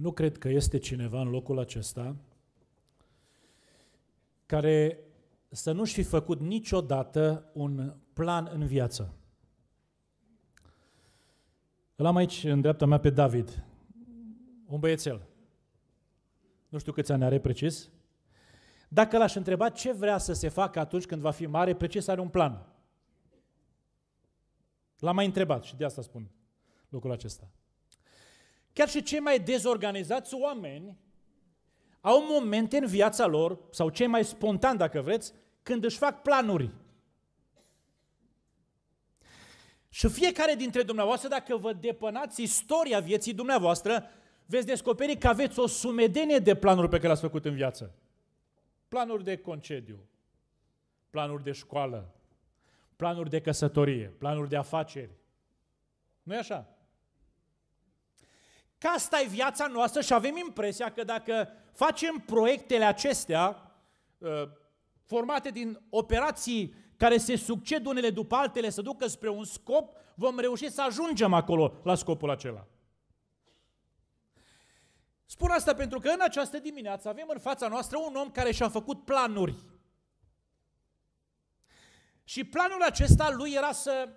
Nu cred că este cineva în locul acesta care să nu-și fi făcut niciodată un plan în viață. Îl am aici, în dreapta mea, pe David, un băiețel. Nu știu câți ani are precis. Dacă l-aș întreba ce vrea să se facă atunci când va fi mare, precis are un plan. L-am mai întrebat și de asta spun lucrul acesta. Chiar și cei mai dezorganizați oameni au momente în viața lor, sau cei mai spontan, dacă vreți, când își fac planuri. Și fiecare dintre dumneavoastră, dacă vă depănați istoria vieții dumneavoastră, veți descoperi că aveți o sumedenie de planuri pe care le-ați făcut în viață. Planuri de concediu, planuri de școală, planuri de căsătorie, planuri de afaceri. nu e așa? Că asta e viața noastră și avem impresia că dacă facem proiectele acestea, uh, formate din operații care se succed unele după altele, să ducă spre un scop, vom reuși să ajungem acolo, la scopul acela. Spun asta pentru că în această dimineață avem în fața noastră un om care și-a făcut planuri. Și planul acesta lui era să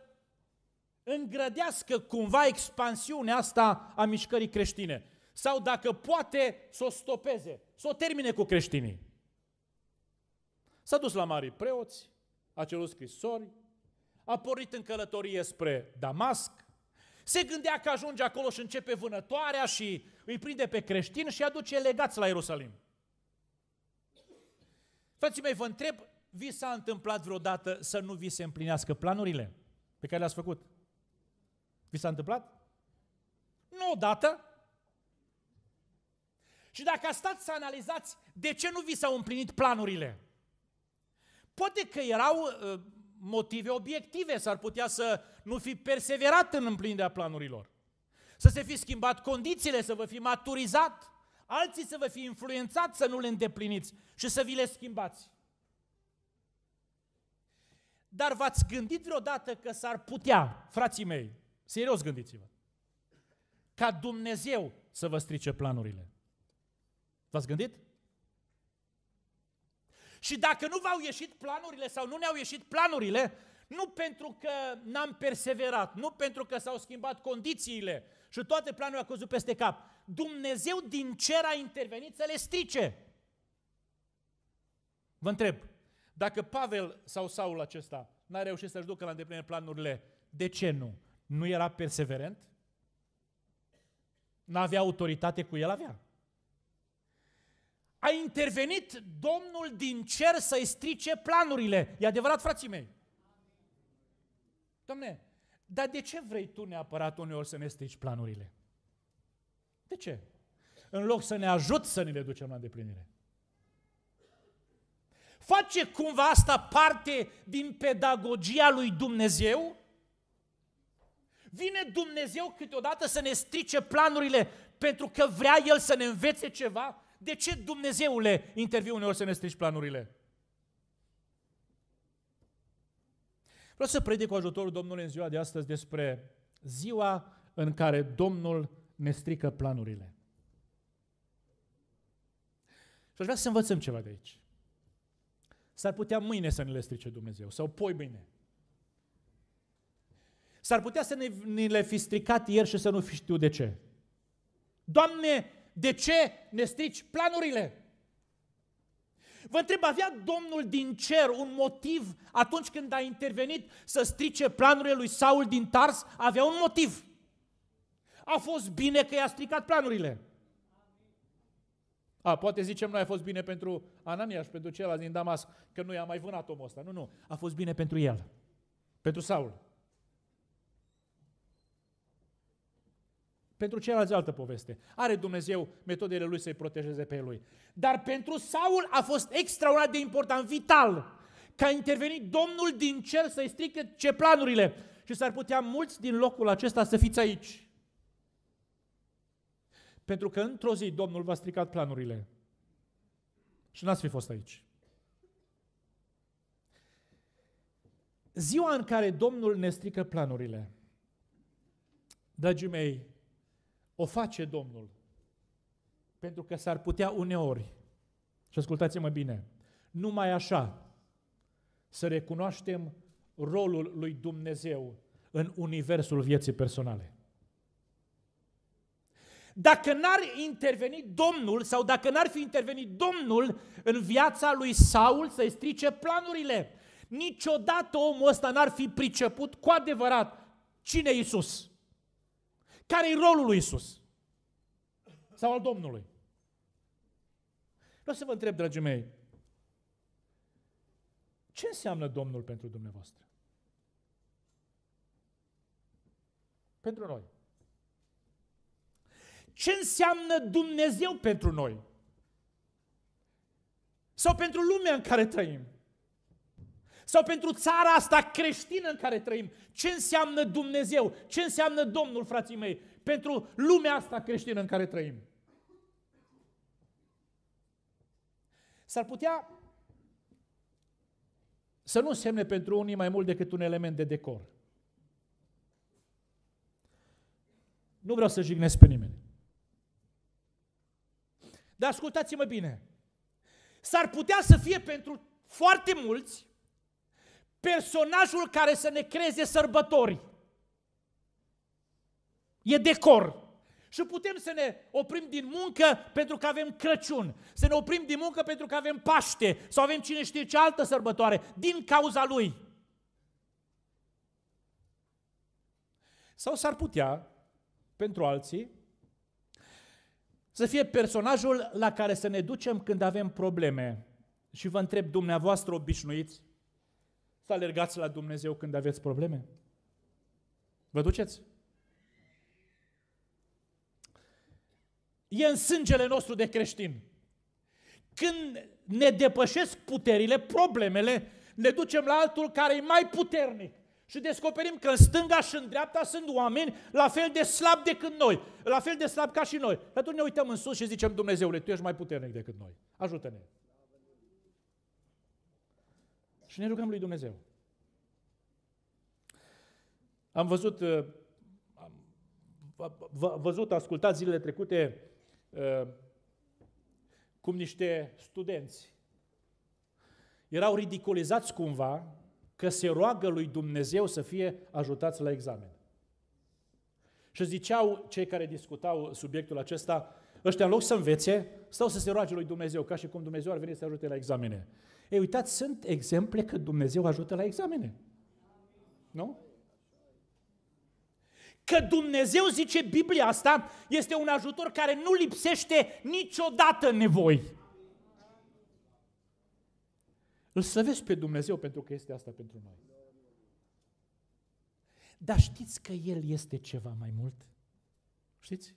îngrădească cumva expansiunea asta a mișcării creștine. Sau dacă poate să o stopeze, să o termine cu creștinii. S-a dus la mari preoți, a cerut scrisori, a pornit în călătorie spre Damasc, se gândea că ajunge acolo și începe vânătoarea și îi prinde pe creștin și aduce legați la Ierusalim. Frații mei, vă întreb, vi s-a întâmplat vreodată să nu vi se împlinească planurile pe care le-ați făcut? Vi s-a întâmplat? Nu odată. Și dacă stat să analizați de ce nu vi s-au împlinit planurile, poate că erau uh, motive obiective, s-ar putea să nu fi perseverat în împlinirea planurilor, să se fi schimbat condițiile, să vă fi maturizat, alții să vă fi influențat să nu le îndepliniți și să vi le schimbați. Dar v-ați gândit vreodată că s-ar putea, frații mei, Serios gândiți-vă. Ca Dumnezeu să vă strice planurile. V-ați gândit? Și dacă nu v-au ieșit planurile sau nu ne-au ieșit planurile, nu pentru că n-am perseverat, nu pentru că s-au schimbat condițiile și toate planurile au căzut peste cap. Dumnezeu din cer a intervenit să le strice. Vă întreb, dacă Pavel sau Saul acesta n-a reușit să-și ducă la îndeplinire planurile, de ce nu? nu era perseverent? N-avea autoritate cu el? Avea. A intervenit Domnul din cer să-i strice planurile. E adevărat, frații mei? Domne, dar de ce vrei tu neapărat uneori să ne strici planurile? De ce? În loc să ne ajut să ne le ducem la îndeplinire. Face cumva asta parte din pedagogia lui Dumnezeu? Vine Dumnezeu câteodată să ne strice planurile pentru că vrea El să ne învețe ceva? De ce Dumnezeule interviu uneori să ne strici planurile? Vreau să predic cu ajutorul Domnului în ziua de astăzi despre ziua în care Domnul ne strică planurile. Și aș vrea să învățăm ceva de aici. S-ar putea mâine să ne le strice Dumnezeu, sau poi mâine, S-ar putea să ne, ne le fi stricat ieri și să nu fi știu de ce. Doamne, de ce ne strici planurile? Vă întreb, avea Domnul din cer un motiv atunci când a intervenit să strice planurile lui Saul din Tars? Avea un motiv. A fost bine că i-a stricat planurile. A, poate zicem noi a fost bine pentru Anania și pentru celălalt din Damas, că nu i-a mai vânat omul ăsta. Nu, nu, a fost bine pentru el, pentru Saul. Pentru ceilalți altă poveste. Are Dumnezeu metodele lui să-i protejeze pe lui. Dar pentru Saul a fost extraordinar de important, vital, că a intervenit Domnul din cer să-i strică ce planurile. Și s-ar putea mulți din locul acesta să fiți aici. Pentru că într-o zi Domnul v-a stricat planurile. Și n-ați fi fost aici. Ziua în care Domnul ne strică planurile, dragii mei, o face Domnul. Pentru că s-ar putea uneori, și ascultați-mă bine, numai așa să recunoaștem rolul lui Dumnezeu în universul vieții personale. Dacă n-ar interveni Domnul sau dacă n-ar fi intervenit Domnul în viața lui Saul să-i strice planurile, niciodată omul ăsta n-ar fi priceput cu adevărat cine e Isus care e rolul lui Isus? Sau al Domnului? Vreau să vă întreb, dragii mei, ce înseamnă Domnul pentru dumneavoastră? Pentru noi. Ce înseamnă Dumnezeu pentru noi? Sau pentru lumea în care trăim? Sau pentru țara asta creștină în care trăim. Ce înseamnă Dumnezeu? Ce înseamnă Domnul, frații mei? Pentru lumea asta creștină în care trăim. S-ar putea să nu semne pentru unii mai mult decât un element de decor. Nu vreau să jignesc pe nimeni. Dar ascultați-mă bine. S-ar putea să fie pentru foarte mulți personajul care să ne creeze sărbători. E decor. Și putem să ne oprim din muncă pentru că avem Crăciun, să ne oprim din muncă pentru că avem Paște sau avem cine știe ce altă sărbătoare, din cauza lui. Sau s-ar putea, pentru alții, să fie personajul la care să ne ducem când avem probleme. Și vă întreb, dumneavoastră obișnuiți să alergați la Dumnezeu când aveți probleme? Vă duceți? E în sângele nostru de creștin. Când ne depășesc puterile, problemele, ne ducem la altul care e mai puternic. Și descoperim că în stânga și în dreapta sunt oameni la fel de slabi decât noi, la fel de slabi ca și noi. Și atunci ne uităm în sus și zicem, Dumnezeule, Tu ești mai puternic decât noi. Ajută-ne! Și ne rugăm lui Dumnezeu. Am văzut, uh, am văzut, ascultat zilele trecute uh, cum niște studenți erau ridiculizați cumva că se roagă lui Dumnezeu să fie ajutați la examen. Și ziceau cei care discutau subiectul acesta, ăștia în loc să învețe, stau să se roage lui Dumnezeu, ca și cum Dumnezeu ar veni să ajute la examene. Ei, uitați, sunt exemple că Dumnezeu ajută la examene. Nu? Că Dumnezeu, zice Biblia asta, este un ajutor care nu lipsește niciodată nevoi. Îl slăvești pe Dumnezeu pentru că este asta pentru noi. Dar știți că El este ceva mai mult? Știți?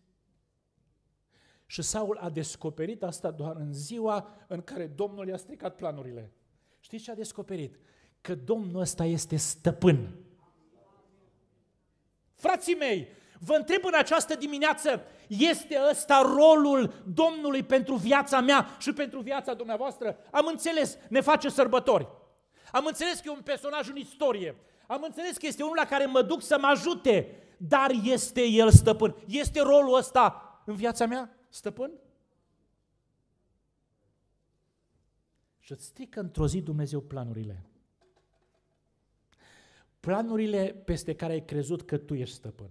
Și Saul a descoperit asta doar în ziua în care Domnul i-a stricat planurile. Știți ce a descoperit? Că Domnul ăsta este stăpân. Frații mei, vă întreb în această dimineață, este ăsta rolul Domnului pentru viața mea și pentru viața dumneavoastră? Am înțeles, ne face sărbători. Am înțeles că e un personaj în istorie. Am înțeles că este unul la care mă duc să mă ajute, dar este el stăpân. Este rolul ăsta în viața mea? stăpân? Și îți strică într-o zi Dumnezeu planurile. Planurile peste care ai crezut că tu ești stăpân.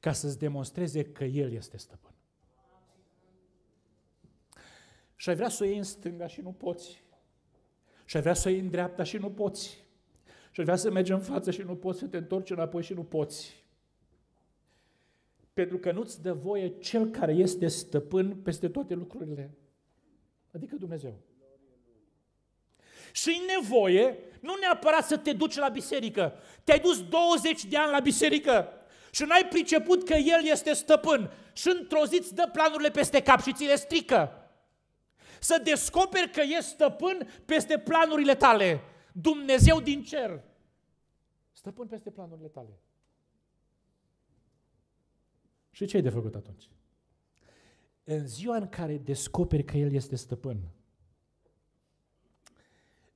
Ca să-ți demonstreze că El este stăpân. Și ai vrea să o iei în stânga și nu poți. Și ai vrea să o iei în dreapta și nu poți. Și ai vrea să mergi în față și nu poți, să te întorci înapoi și nu poți. Pentru că nu-ți dă voie cel care este stăpân peste toate lucrurile. Adică Dumnezeu. Și în nevoie nu neapărat să te duci la biserică. Te-ai dus 20 de ani la biserică și n-ai priceput că El este stăpân și într-o zi îți dă planurile peste cap și ți le strică. Să descoperi că e stăpân peste planurile tale. Dumnezeu din cer. Stăpân peste planurile tale. Și ce ai de făcut atunci? În ziua în care descoperi că El este stăpân,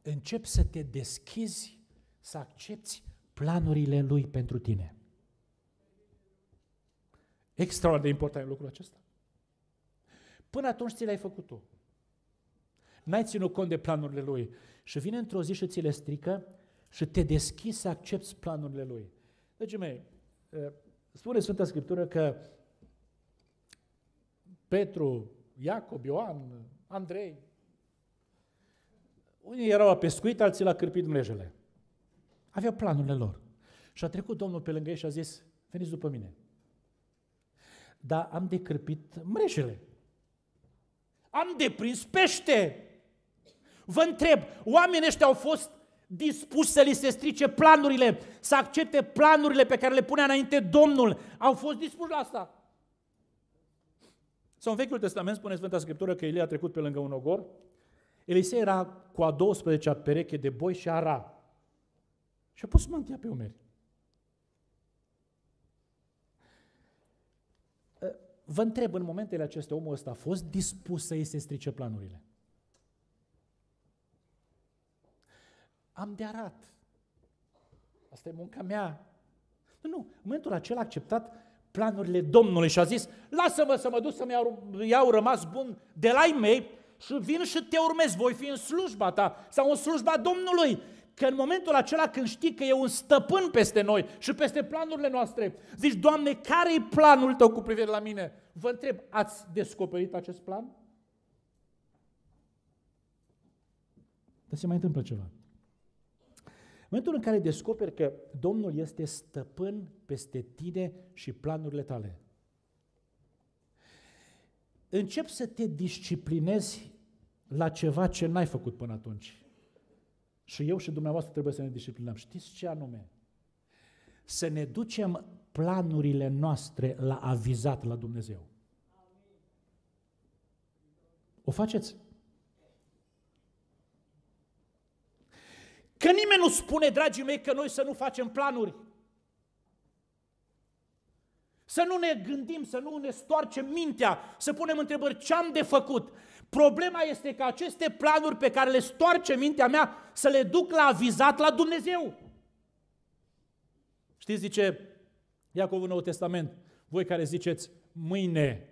începi să te deschizi, să accepti planurile Lui pentru tine. Extraordinar de important e lucrul acesta. Până atunci ți le-ai făcut tu. N-ai ținut cont de planurile Lui. Și vine într-o zi și ți le strică și te deschizi să accepti planurile Lui. Deci, mei, eh, Spune Sfânta Scriptură că Petru, Iacob, Ioan, Andrei, unii erau la pescuit, alții la cârpit mrejele. Aveau planurile lor. Și a trecut Domnul pe lângă ei și a zis, veniți după mine. Dar am decârpit mrejele. Am deprins pește. Vă întreb, oamenii ăștia au fost dispus să li se strice planurile, să accepte planurile pe care le punea înainte Domnul. Au fost dispuși la asta. Sau în Vechiul Testament spune Sfânta Scriptură că Elie a trecut pe lângă un ogor. Elisei era cu a 12-a pereche de boi și ara. Și a pus mantia pe umeri. Ă, vă întreb, în momentele acestea, omul ăsta a fost dispus să îi se strice planurile? am de arat. Asta e munca mea. Nu, nu. În momentul acela a acceptat planurile Domnului și a zis, lasă-mă să mă duc să-mi iau, iau rămas bun de la ei mei și vin și te urmez, voi fi în slujba ta sau în slujba Domnului. Că în momentul acela când știi că e un stăpân peste noi și peste planurile noastre, zici, Doamne, care e planul tău cu privire la mine? Vă întreb, ați descoperit acest plan? Dar se mai întâmplă ceva momentul în care descoperi că Domnul este stăpân peste tine și planurile tale, încep să te disciplinezi la ceva ce n-ai făcut până atunci. Și eu și dumneavoastră trebuie să ne disciplinăm. Știți ce anume? Să ne ducem planurile noastre la avizat la Dumnezeu. O faceți? Că nimeni nu spune, dragii mei, că noi să nu facem planuri. Să nu ne gândim, să nu ne stoarcem mintea, să punem întrebări ce am de făcut. Problema este că aceste planuri pe care le stoarce mintea mea să le duc la avizat la Dumnezeu. Știți, zice Iacov în Nou Testament, voi care ziceți mâine.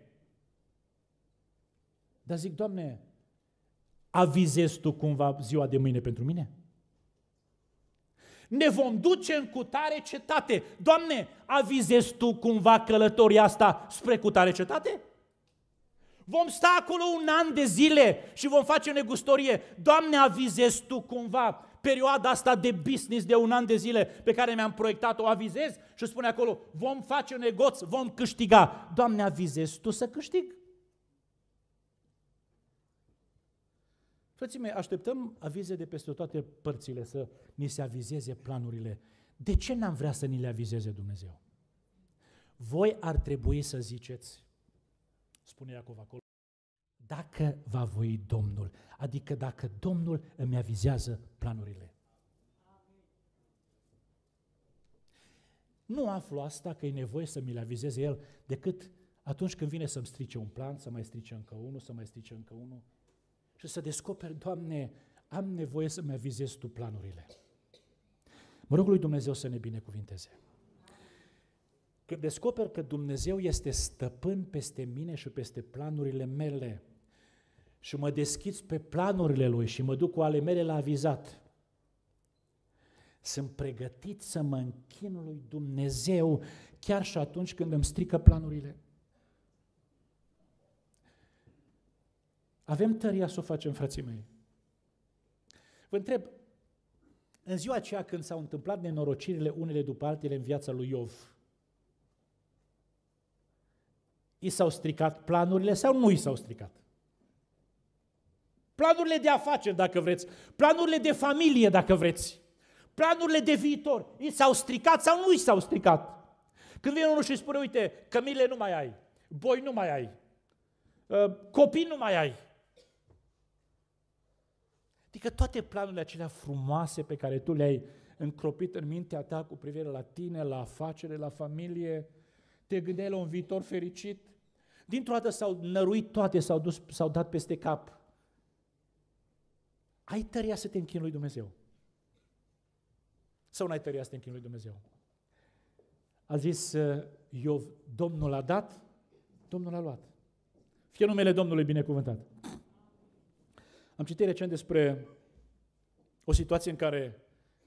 Dar zic, Doamne, avizezi Tu cumva ziua de mâine pentru mine? ne vom duce în cutare cetate. Doamne, avizezi Tu cumva călătoria asta spre cutare cetate? Vom sta acolo un an de zile și vom face o negustorie. Doamne, avizezi Tu cumva perioada asta de business de un an de zile pe care mi-am proiectat-o, avizez și spune acolo, vom face un negoț, vom câștiga. Doamne, avizezi Tu să câștig? Frății mei, așteptăm avize de peste toate părțile să ni se avizeze planurile. De ce n-am vrea să ni le avizeze Dumnezeu? Voi ar trebui să ziceți, spune Iacov acolo, dacă va voi Domnul, adică dacă Domnul îmi avizează planurile. Nu aflu asta că e nevoie să mi le avizeze El decât atunci când vine să-mi strice un plan, să mai strice încă unul, să mai strice încă unul și să descoperi, Doamne, am nevoie să mă vizezi Tu planurile. Mă rog lui Dumnezeu să ne binecuvinteze. Când descoper că Dumnezeu este stăpân peste mine și peste planurile mele și mă deschid pe planurile Lui și mă duc cu ale mele la avizat, sunt pregătit să mă închin lui Dumnezeu chiar și atunci când îmi strică planurile. Avem tăria să o facem, frații mei. Vă întreb, în ziua aceea când s-au întâmplat nenorocirile unele după altele în viața lui Iov, i s-au stricat planurile sau nu i s-au stricat? Planurile de afaceri, dacă vreți, planurile de familie, dacă vreți, planurile de viitor, i s-au stricat sau nu i s-au stricat? Când vine unul și spune, uite, cămile nu mai ai, boi nu mai ai, ă, copii nu mai ai, Adică toate planurile acelea frumoase pe care tu le-ai încropit în mintea ta cu privire la tine, la afacere, la familie, te gândeai la un viitor fericit, dintr-o dată s-au năruit toate, s-au, dus, s-au dat peste cap. Ai tăria să te închini lui Dumnezeu? Sau n-ai tăria să te închini lui Dumnezeu? A zis uh, Iov, Domnul a dat, Domnul a luat. Fie numele Domnului binecuvântat. Am citit recent despre o situație în care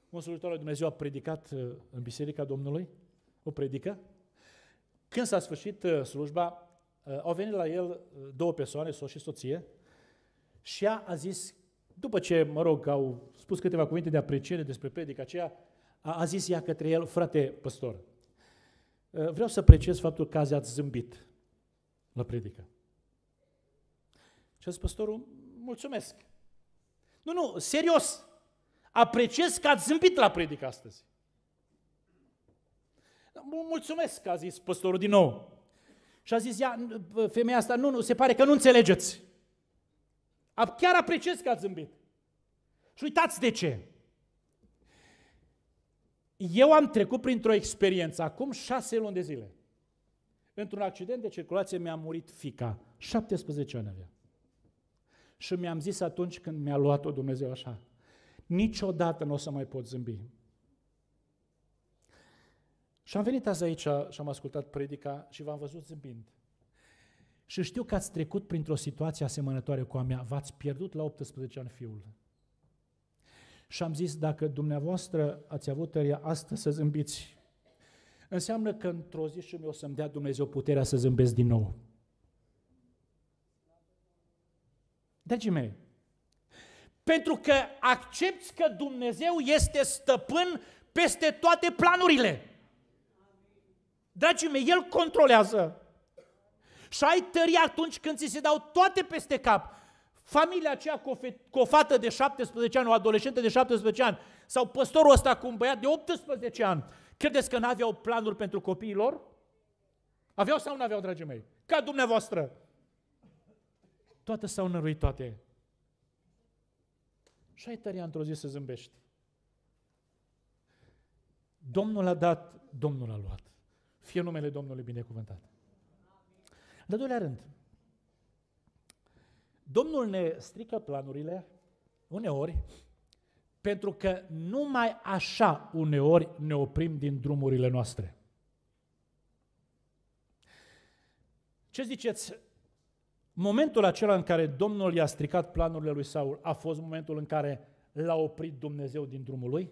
un slujitor al Dumnezeu a predicat uh, în Biserica Domnului, o predică. Când s-a sfârșit uh, slujba, uh, au venit la el două persoane, soț și soție, și ea a zis, după ce, mă rog, au spus câteva cuvinte de apreciere despre predica aceea, a, a zis ea către el, frate păstor, vreau să apreciez faptul că azi ați zâmbit la predică. Și a zis păstorul, mulțumesc. Nu, nu, serios. Apreciez că ați zâmbit la predic astăzi. Mulțumesc, a zis păstorul din nou. Și a zis, ea, femeia asta, nu, nu, se pare că nu înțelegeți. Chiar apreciez că ați zâmbit. Și uitați de ce. Eu am trecut printr-o experiență acum șase luni de zile. Într-un accident de circulație mi-a murit fica. 17 ani avea. Și mi-am zis atunci când mi-a luat-o Dumnezeu așa, niciodată nu o să mai pot zâmbi. Și am venit azi aici și am ascultat predica și v-am văzut zâmbind. Și știu că ați trecut printr-o situație asemănătoare cu a mea. V-ați pierdut la 18 ani fiul. Și am zis, dacă dumneavoastră ați avut tăria asta să zâmbiți, înseamnă că într-o zi și mi o să-mi dea Dumnezeu puterea să zâmbesc din nou. Dragii mei, pentru că accepti că Dumnezeu este stăpân peste toate planurile. Dragii mei, El controlează. Și ai tăria atunci când ți se dau toate peste cap. Familia aceea cu o, cu o fată de 17 ani, o adolescentă de 17 ani, sau păstorul ăsta cu un băiat de 18 ani, credeți că nu aveau planuri pentru copiilor? Aveau sau nu aveau, dragii mei? Ca dumneavoastră toate s-au năruit toate. Și ai tăria într-o zi să zâmbești. Domnul a dat, Domnul a luat. Fie numele Domnului binecuvântat. În al doilea rând, Domnul ne strică planurile uneori pentru că numai așa uneori ne oprim din drumurile noastre. Ce ziceți Momentul acela în care Domnul i-a stricat planurile lui Saul a fost momentul în care l-a oprit Dumnezeu din drumul lui?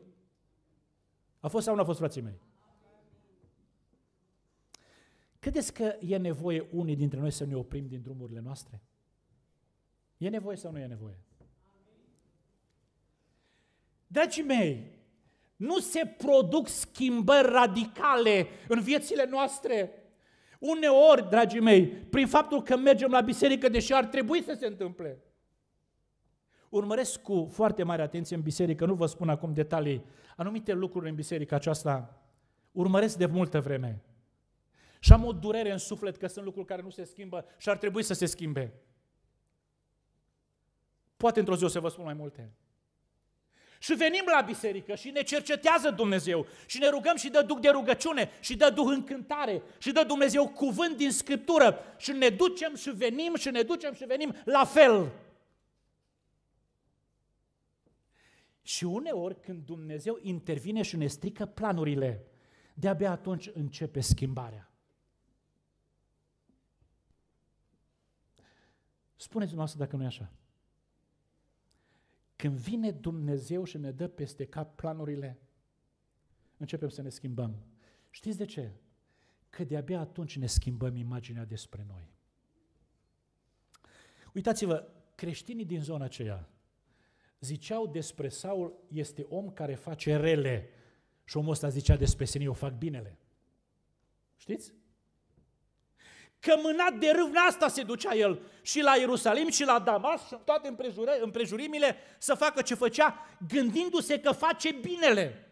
A fost sau nu a fost, frații mei? Credeți că e nevoie unii dintre noi să ne oprim din drumurile noastre? E nevoie sau nu e nevoie? Dragii mei, nu se produc schimbări radicale în viețile noastre Uneori, dragii mei, prin faptul că mergem la biserică, deși ar trebui să se întâmple, urmăresc cu foarte mare atenție în biserică, nu vă spun acum detalii, anumite lucruri în biserica aceasta, urmăresc de multă vreme. Și am o durere în suflet că sunt lucruri care nu se schimbă și ar trebui să se schimbe. Poate într-o zi o să vă spun mai multe și venim la biserică și ne cercetează Dumnezeu și ne rugăm și dă duc de rugăciune și dă duh în și dă Dumnezeu cuvânt din Scriptură și ne ducem și venim și ne ducem și venim la fel. Și uneori când Dumnezeu intervine și ne strică planurile, de-abia atunci începe schimbarea. Spuneți dumneavoastră dacă nu e așa. Când vine Dumnezeu și ne dă peste cap planurile, începem să ne schimbăm. Știți de ce? Că de-abia atunci ne schimbăm imaginea despre noi. Uitați-vă, creștinii din zona aceea ziceau despre Saul, este om care face rele. Și omul ăsta zicea despre sine, eu fac binele. Știți? Că mânat de râvna asta se ducea el și la Ierusalim și la Damas și toate împrejurimile să facă ce făcea, gândindu-se că face binele.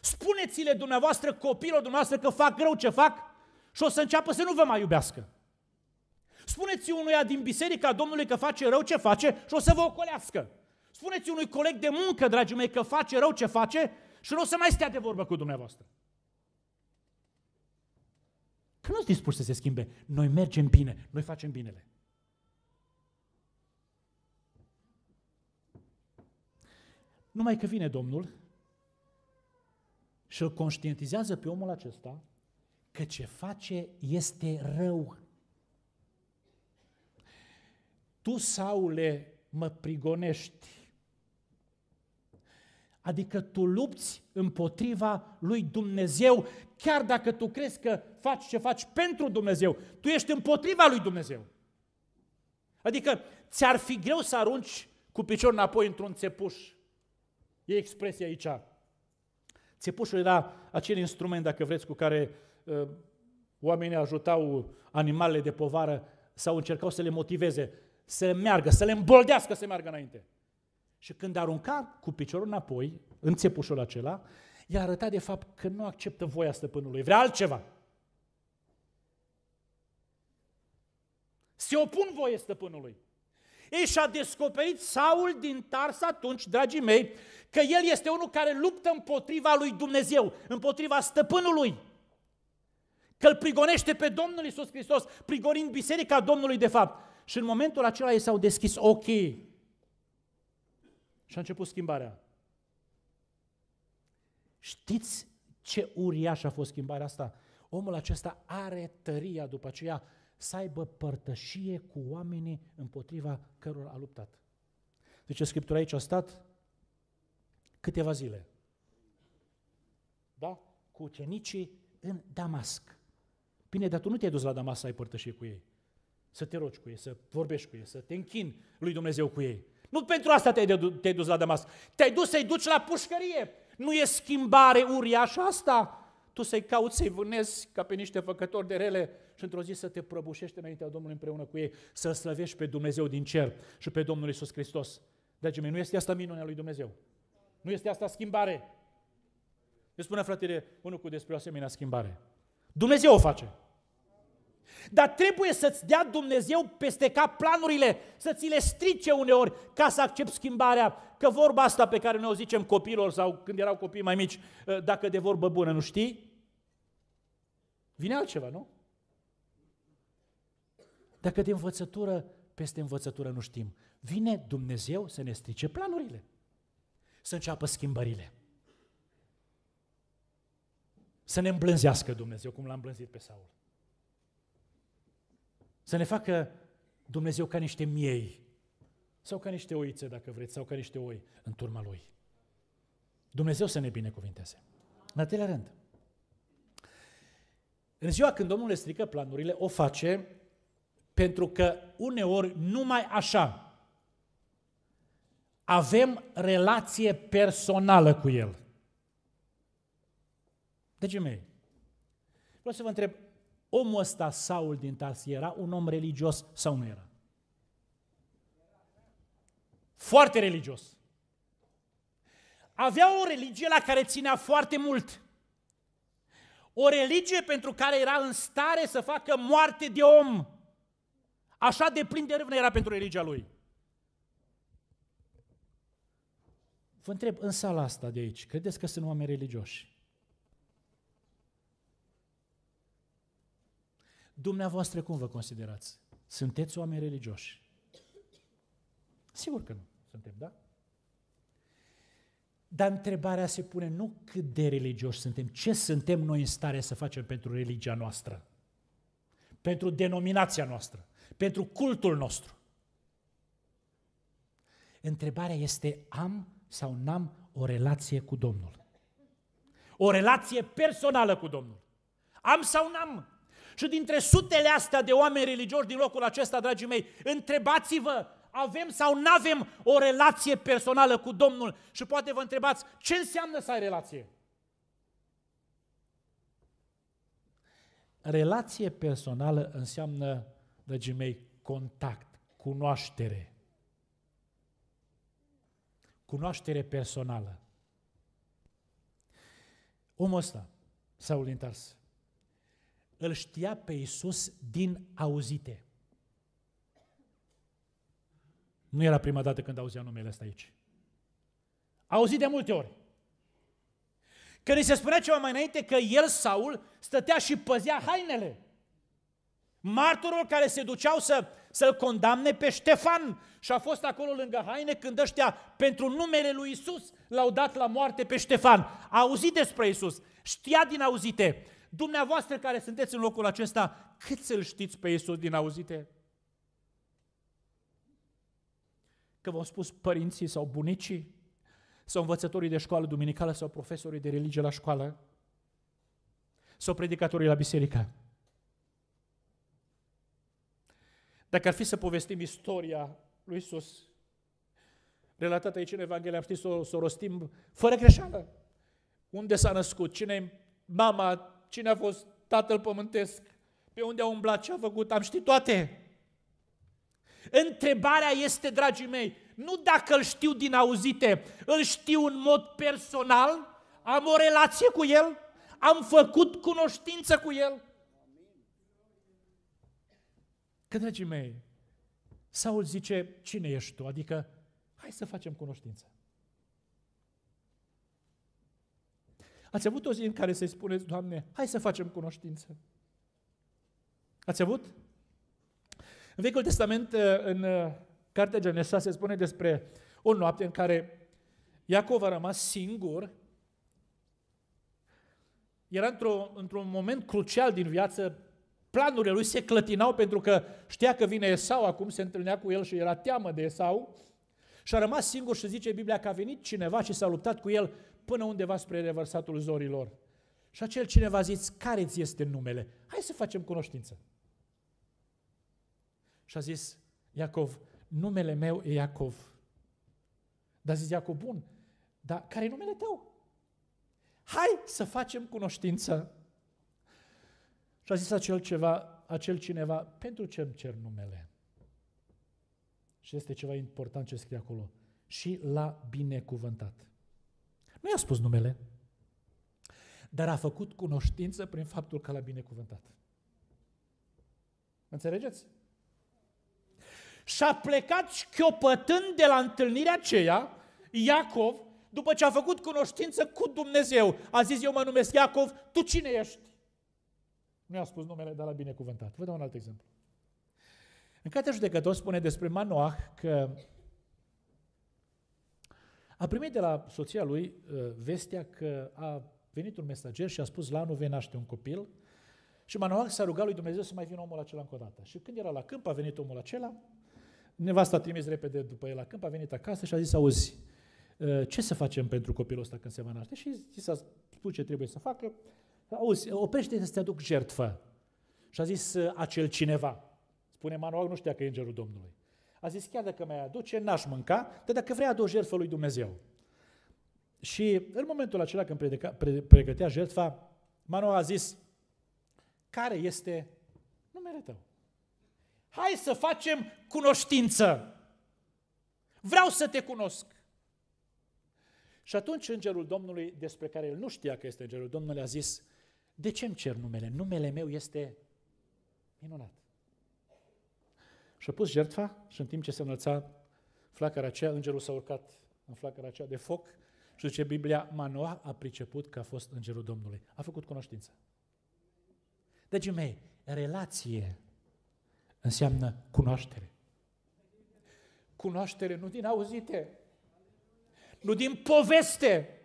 Spuneți-le dumneavoastră copilor dumneavoastră că fac rău ce fac și o să înceapă să nu vă mai iubească. Spuneți unuia din biserica Domnului că face rău ce face și o să vă ocolească. Spuneți unui coleg de muncă, dragii mei, că face rău ce face și nu o să mai stea de vorbă cu dumneavoastră. Că nu sunt dispuși să se schimbe. Noi mergem bine, noi facem binele. Numai că vine Domnul și îl conștientizează pe omul acesta că ce face este rău. Tu, Saule, mă prigonești Adică tu lupți împotriva lui Dumnezeu, chiar dacă tu crezi că faci ce faci pentru Dumnezeu, tu ești împotriva lui Dumnezeu. Adică ți-ar fi greu să arunci cu piciorul înapoi într-un țepuș. E expresia aici. Țepușul era acel instrument, dacă vreți, cu care uh, oamenii ajutau animalele de povară sau încercau să le motiveze, să meargă, să le îmboldească să meargă înainte. Și când arunca cu piciorul înapoi, în țepușul acela, el arăta de fapt că nu acceptă voia stăpânului, vrea altceva. Se opun voie stăpânului. Ei, și-a descoperit Saul din Tars atunci, dragii mei, că el este unul care luptă împotriva lui Dumnezeu, împotriva stăpânului. Că îl prigonește pe Domnul Isus Hristos, prigonind biserica Domnului de fapt. Și în momentul acela ei s-au deschis ochii și a început schimbarea. Știți ce uriaș a fost schimbarea asta? Omul acesta are tăria după aceea să aibă părtășie cu oamenii împotriva cărora a luptat. Zice Scriptura aici a stat câteva zile. Da? Cu ucenicii în Damasc. Bine, dar tu nu te-ai dus la Damasc să ai părtășie cu ei. Să te rogi cu ei, să vorbești cu ei, să te închin lui Dumnezeu cu ei. Nu pentru asta te-ai, te dus la Damasc. Te-ai dus să-i duci la pușcărie. Nu e schimbare uriașă asta? Tu să-i cauți, să-i vânezi ca pe niște făcători de rele și într-o zi să te prăbușești înaintea Domnului împreună cu ei, să slăvești pe Dumnezeu din cer și pe Domnul Isus Hristos. Dragii mei, nu este asta minunea lui Dumnezeu. Nu este asta schimbare. Eu spune fratele unul cu despre o asemenea schimbare. Dumnezeu o face. Dar trebuie să-ți dea Dumnezeu peste cap planurile, să ți le strice uneori ca să accepti schimbarea. Că vorba asta pe care noi o zicem copilor sau când erau copii mai mici, ă, dacă de vorbă bună, nu știi? Vine altceva, nu? Dacă de învățătură peste învățătură nu știm, vine Dumnezeu să ne strice planurile, să înceapă schimbările. Să ne îmblânzească Dumnezeu, cum l-a îmblânzit pe Saul. Să ne facă Dumnezeu ca niște miei sau ca niște oițe, dacă vreți, sau ca niște oi în turma Lui. Dumnezeu să ne binecuvinteze. În al treilea rând, în ziua când Domnul le strică planurile, o face pentru că uneori numai așa avem relație personală cu El. Dragii mei, vreau să vă întreb, omul ăsta, Saul din Tars, era un om religios sau nu era? Foarte religios. Avea o religie la care ținea foarte mult. O religie pentru care era în stare să facă moarte de om. Așa de plin de râvnă era pentru religia lui. Vă întreb, în sala asta de aici, credeți că sunt oameni religioși? Dumneavoastră cum vă considerați? Sunteți oameni religioși? Sigur că nu suntem, da? Dar întrebarea se pune nu cât de religioși suntem, ce suntem noi în stare să facem pentru religia noastră, pentru denominația noastră, pentru cultul nostru. Întrebarea este am sau n-am o relație cu Domnul? O relație personală cu Domnul. Am sau n-am și dintre sutele astea de oameni religioși din locul acesta, dragii mei, întrebați-vă, avem sau nu avem o relație personală cu Domnul? Și poate vă întrebați, ce înseamnă să ai relație? Relație personală înseamnă, dragii mei, contact, cunoaștere. Cunoaștere personală. Omul ăsta, Saul Intars, îl știa pe Isus din auzite. Nu era prima dată când auzea numele ăsta aici. A auzit de multe ori. Că îi se spunea ceva mai înainte că el, Saul, stătea și păzea hainele. Marturul care se duceau să, să-l condamne pe Ștefan și a fost acolo lângă haine când ăștia, pentru numele lui Isus, l-au dat la moarte pe Ștefan. A auzit despre Isus, știa din auzite, Dumneavoastră care sunteți în locul acesta, cât să-L știți pe Iisus din auzite? Că v-au spus părinții sau bunicii, sau învățătorii de școală duminicală, sau profesorii de religie la școală, sau predicatorii la biserică. Dacă ar fi să povestim istoria lui Isus, relatată aici în Evanghelie, am ști să o, să o rostim fără greșeală. Unde s-a născut? Cine mama cine a fost tatăl pământesc, pe unde a umblat, ce a făcut, am ști toate. Întrebarea este, dragii mei, nu dacă îl știu din auzite, îl știu în mod personal, am o relație cu el, am făcut cunoștință cu el. Că, dragii mei, Saul zice, cine ești tu? Adică, hai să facem cunoștință. Ați avut o zi în care să-i spuneți, Doamne, hai să facem cunoștință. Ați avut? În Vechiul Testament, eh, în eh, Cartea Genesa, se spune despre o noapte în care Iacov a rămas singur. Era într-o, într-un moment crucial din viață, planurile lui se clătinau pentru că știa că vine Esau, acum se întâlnea cu el și era teamă de Esau. Și a rămas singur și zice Biblia că a venit cineva și s-a luptat cu el până undeva spre revărsatul zorilor. Și acel cineva a zis, care ți este numele? Hai să facem cunoștință. Și a zis, Iacov, numele meu e Iacov. Dar zis Iacov, bun, dar care e numele tău? Hai să facem cunoștință. Și a zis acel, ceva, acel cineva, pentru ce îmi cer numele? Și este ceva important ce scrie acolo. Și l-a binecuvântat. Nu i-a spus numele, dar a făcut cunoștință prin faptul că l-a binecuvântat. Înțelegeți? Și a plecat șchiopătând de la întâlnirea aceea, Iacov, după ce a făcut cunoștință cu Dumnezeu. A zis, eu mă numesc Iacov, tu cine ești? Nu i-a spus numele, dar l-a binecuvântat. Vă dau un alt exemplu. În cartea judecător spune despre Manoah că a primit de la soția lui uh, vestea că a venit un mesager și a spus la anul vei naște un copil și Manoac s-a rugat lui Dumnezeu să mai vină omul acela încă o dată. Și când era la câmp, a venit omul acela, nevasta a trimis repede după el la câmp, a venit acasă și a zis, auzi, uh, ce să facem pentru copilul ăsta când se va naște? Și i s-a spus ce trebuie să facă. Auzi, oprește-te să te aduc jertfă. Și a zis acel cineva. Spune Manoac, nu știa că e îngerul Domnului. A zis, chiar dacă mai aduce, n-aș mânca, dar dacă vrea, adu jertfă lui Dumnezeu. Și în momentul acela când predica, pre, pregătea jertfa, Manoa a zis, care este numele tău? Hai să facem cunoștință! Vreau să te cunosc! Și atunci îngerul Domnului, despre care el nu știa că este îngerul Domnului, a zis, de ce îmi cer numele? Numele meu este minunat. Și-a pus jertfa și în timp ce se înălța flacăra aceea, îngerul s-a urcat în flacăra aceea de foc și zice Biblia, Manoa a priceput că a fost îngerul Domnului. A făcut cunoștință. Deci, mei, relație înseamnă cunoaștere. Cunoaștere nu din auzite, nu din poveste,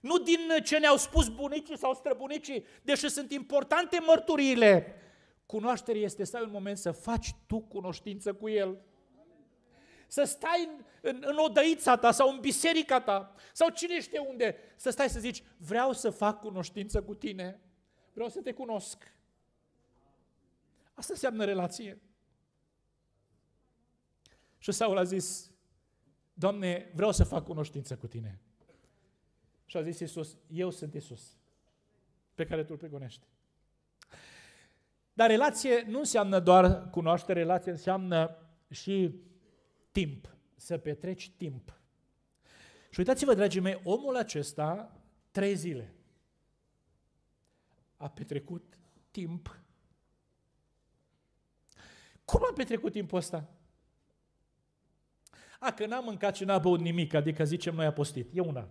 nu din ce ne-au spus bunicii sau străbunicii, deși sunt importante mărturiile, Cunoaștere este să ai un moment să faci tu cunoștință cu El. Să stai în, în, în odăița ta sau în biserica ta sau cine știe unde, să stai să zici, vreau să fac cunoștință cu tine, vreau să te cunosc. Asta înseamnă relație. Și Saul a zis, Doamne, vreau să fac cunoștință cu Tine. Și a zis Iisus, eu sunt Iisus, pe care Tu îl pregonești. Dar relație nu înseamnă doar cunoaștere, relație înseamnă și timp, să petreci timp. Și uitați-vă, dragii mei, omul acesta, trei zile, a petrecut timp. Cum a petrecut timpul ăsta? A, că n-a mâncat și n-a băut nimic, adică zicem noi a postit, e una.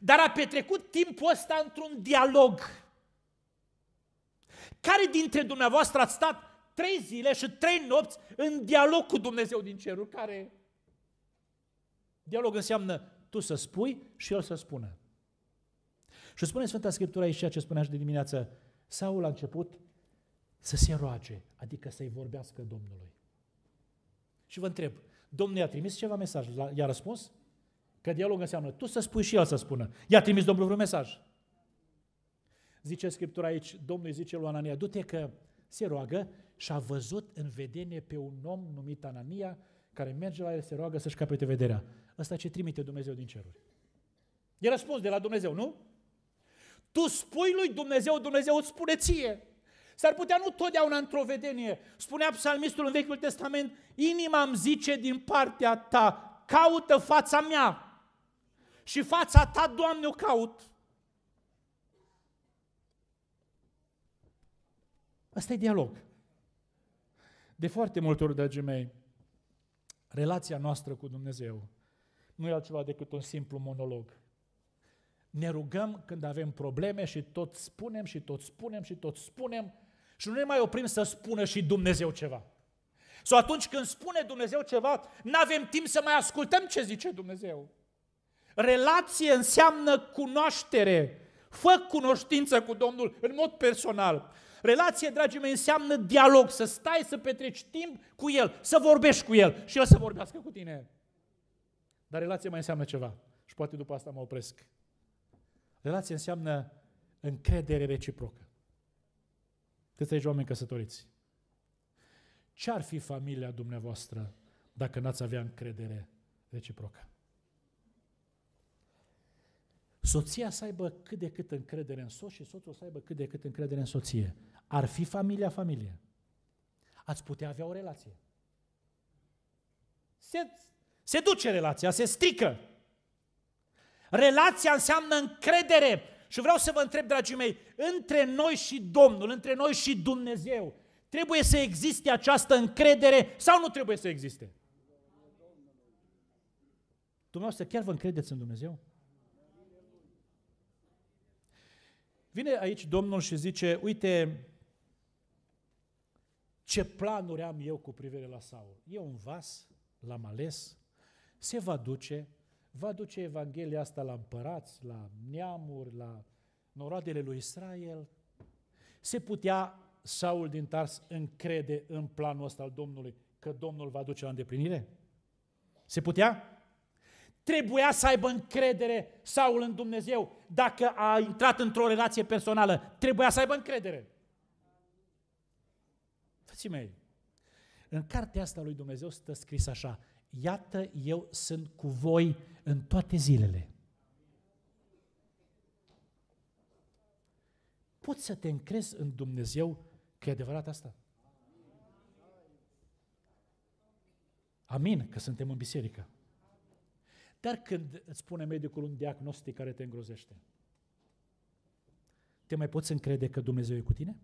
Dar a petrecut timpul ăsta într-un dialog. Care dintre dumneavoastră ați stat trei zile și trei nopți în dialog cu Dumnezeu din cerul? Care? Dialog înseamnă tu să spui și El să spună. Și spune Sfânta Scriptură aici ceea ce spunea și de dimineață. Saul a început să se roage, adică să-i vorbească Domnului. Și vă întreb, Domnul i-a trimis ceva mesaj? I-a răspuns? Că dialog înseamnă tu să spui și el să spună. I-a trimis Domnul vreun mesaj? Zice Scriptura aici, Domnul zice lui Anania, du-te că se roagă și a văzut în vedenie pe un om numit Anania, care merge la el, se roagă să-și capete vederea. Ăsta ce trimite Dumnezeu din ceruri. E răspuns de la Dumnezeu, nu? Tu spui lui Dumnezeu, Dumnezeu îți spune ție. S-ar putea nu totdeauna într-o vedenie. Spunea psalmistul în Vechiul Testament, inima îmi zice din partea ta, caută fața mea. Și fața ta, Doamne, o caut. Asta e dialog. De foarte multe ori, dragii mei, relația noastră cu Dumnezeu nu e altceva decât un simplu monolog. Ne rugăm când avem probleme și tot spunem și tot spunem și tot spunem și nu ne mai oprim să spună și Dumnezeu ceva. Sau atunci când spune Dumnezeu ceva, nu avem timp să mai ascultăm ce zice Dumnezeu. Relație înseamnă cunoaștere. Fă cunoștință cu Domnul în mod personal. Relație, dragii mei, înseamnă dialog, să stai, să petreci timp cu El, să vorbești cu El și El să vorbească cu tine. Dar relație mai înseamnă ceva și poate după asta mă opresc. Relație înseamnă încredere reciprocă. Câți aici oameni căsătoriți. Ce-ar fi familia dumneavoastră dacă n-ați avea încredere reciprocă? soția să aibă cât de cât încredere în soț și soțul să aibă cât de cât încredere în soție. Ar fi familia familie. Ați putea avea o relație. Se, se duce relația, se strică. Relația înseamnă încredere. Și vreau să vă întreb, dragii mei, între noi și Domnul, între noi și Dumnezeu, trebuie să existe această încredere sau nu trebuie să existe? Dumneavoastră, chiar vă încredeți în Dumnezeu? Vine aici Domnul și zice, uite ce planuri am eu cu privire la Saul. E un vas, l-am ales, se va duce, va duce Evanghelia asta la împărați, la neamuri, la noroadele lui Israel. Se putea Saul din Tars încrede în planul ăsta al Domnului că Domnul va duce la îndeplinire? Se putea? trebuia să aibă încredere Saul în Dumnezeu. Dacă a intrat într-o relație personală, trebuia să aibă încredere. Frații mei, în cartea asta lui Dumnezeu stă scris așa, iată eu sunt cu voi în toate zilele. Poți să te încrezi în Dumnezeu că e adevărat asta? Amin, că suntem în biserică. Dar când îți spune medicul un diagnostic care te îngrozește, te mai poți încrede că Dumnezeu e cu tine?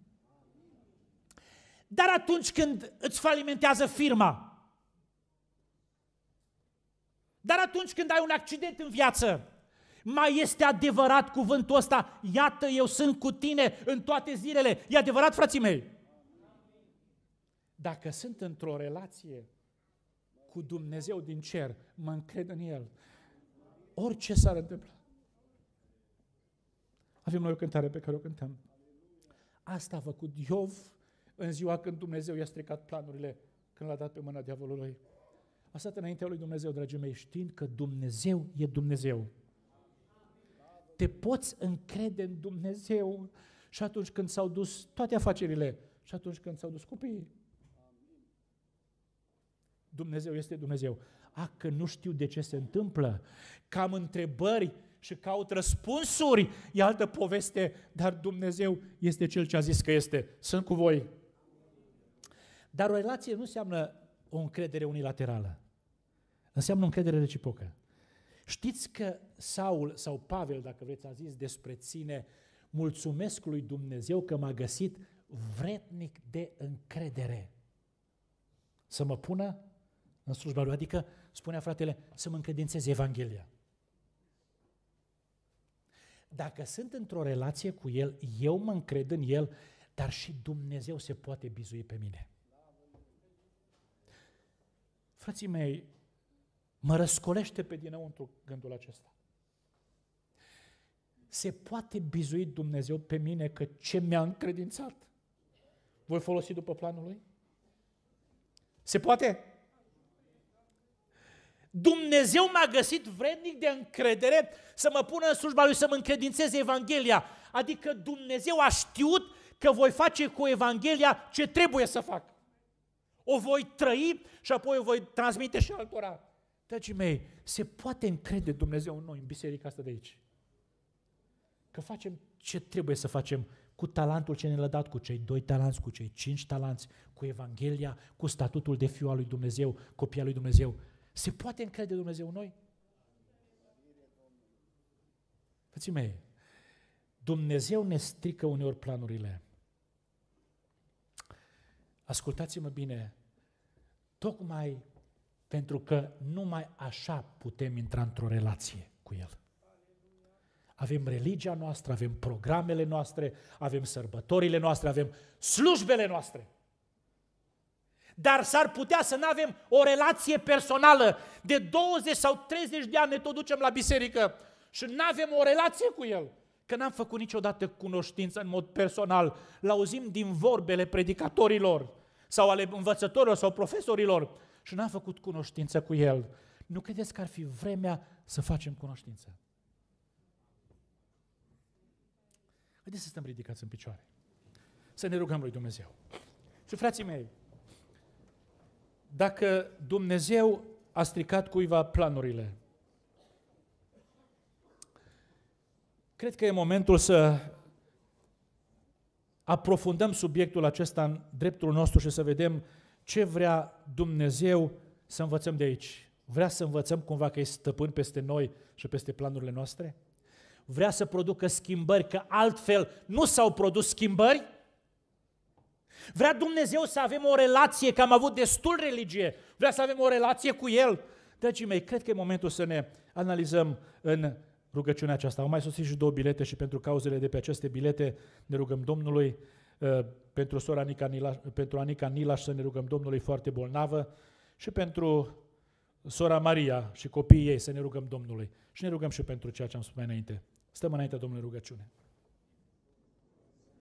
Dar atunci când îți falimentează firma, dar atunci când ai un accident în viață, mai este adevărat cuvântul ăsta, iată eu sunt cu tine în toate zilele. E adevărat, frații mei? Dacă sunt într-o relație cu Dumnezeu din cer, mă încred în El. Orice s-ar întâmpla. Avem noi o cântare pe care o cântăm. Asta a făcut Iov în ziua când Dumnezeu i-a stricat planurile, când l-a dat pe mâna diavolului. A stat înaintea lui Dumnezeu, dragii mei, știind că Dumnezeu e Dumnezeu. Te poți încrede în Dumnezeu și atunci când s-au dus toate afacerile și atunci când s-au dus copiii, Dumnezeu este Dumnezeu. A, că nu știu de ce se întâmplă, că am întrebări și caut răspunsuri, e altă poveste, dar Dumnezeu este Cel ce a zis că este. Sunt cu voi. Dar o relație nu înseamnă o încredere unilaterală. Înseamnă o încredere reciprocă. Știți că Saul sau Pavel, dacă vreți, a zis despre ține, mulțumesc lui Dumnezeu că m-a găsit vretnic de încredere. Să mă pună în slujba lui. Adică, spunea fratele, să mă încredințez Evanghelia. Dacă sunt într-o relație cu El, eu mă încred în El, dar și Dumnezeu se poate bizui pe mine. Frații mei, mă răscolește pe dinăuntru gândul acesta. Se poate bizui Dumnezeu pe mine că ce mi-a încredințat voi folosi după planul Lui? Se poate? Dumnezeu m-a găsit vrednic de încredere să mă pună în slujba Lui, să mă încredințeze Evanghelia. Adică Dumnezeu a știut că voi face cu Evanghelia ce trebuie să fac. O voi trăi și apoi o voi transmite și altora. Dragii mei, se poate încrede Dumnezeu în noi, în biserica asta de aici. Că facem ce trebuie să facem cu talentul ce ne l-a dat, cu cei doi talanți, cu cei cinci talanți, cu Evanghelia, cu statutul de fiu al lui Dumnezeu, copia lui Dumnezeu. Se poate încrede Dumnezeu în noi? Pății mei, Dumnezeu ne strică uneori planurile. Ascultați-mă bine, tocmai pentru că numai așa putem intra într-o relație cu El. Avem religia noastră, avem programele noastre, avem sărbătorile noastre, avem slujbele noastre dar s-ar putea să nu avem o relație personală. De 20 sau 30 de ani ne tot ducem la biserică și nu avem o relație cu el. Că n-am făcut niciodată cunoștință în mod personal. L-auzim din vorbele predicatorilor sau ale învățătorilor sau profesorilor și n-am făcut cunoștință cu el. Nu credeți că ar fi vremea să facem cunoștință? Haideți să stăm ridicați în picioare. Să ne rugăm lui Dumnezeu. Și frații mei, dacă Dumnezeu a stricat cuiva planurile. Cred că e momentul să aprofundăm subiectul acesta în dreptul nostru și să vedem ce vrea Dumnezeu să învățăm de aici. Vrea să învățăm cumva că e stăpân peste noi și peste planurile noastre? Vrea să producă schimbări, că altfel nu s-au produs schimbări? Vrea Dumnezeu să avem o relație, că am avut destul religie, vrea să avem o relație cu El. Dragii mei, cred că e momentul să ne analizăm în rugăciunea aceasta. Au mai sosit și două bilete și pentru cauzele de pe aceste bilete ne rugăm Domnului, uh, pentru sora Anica Nila, pentru Anica și să ne rugăm Domnului foarte bolnavă și pentru sora Maria și copiii ei să ne rugăm Domnului. Și ne rugăm și pentru ceea ce am spus mai înainte. Stăm înaintea Domnului rugăciune.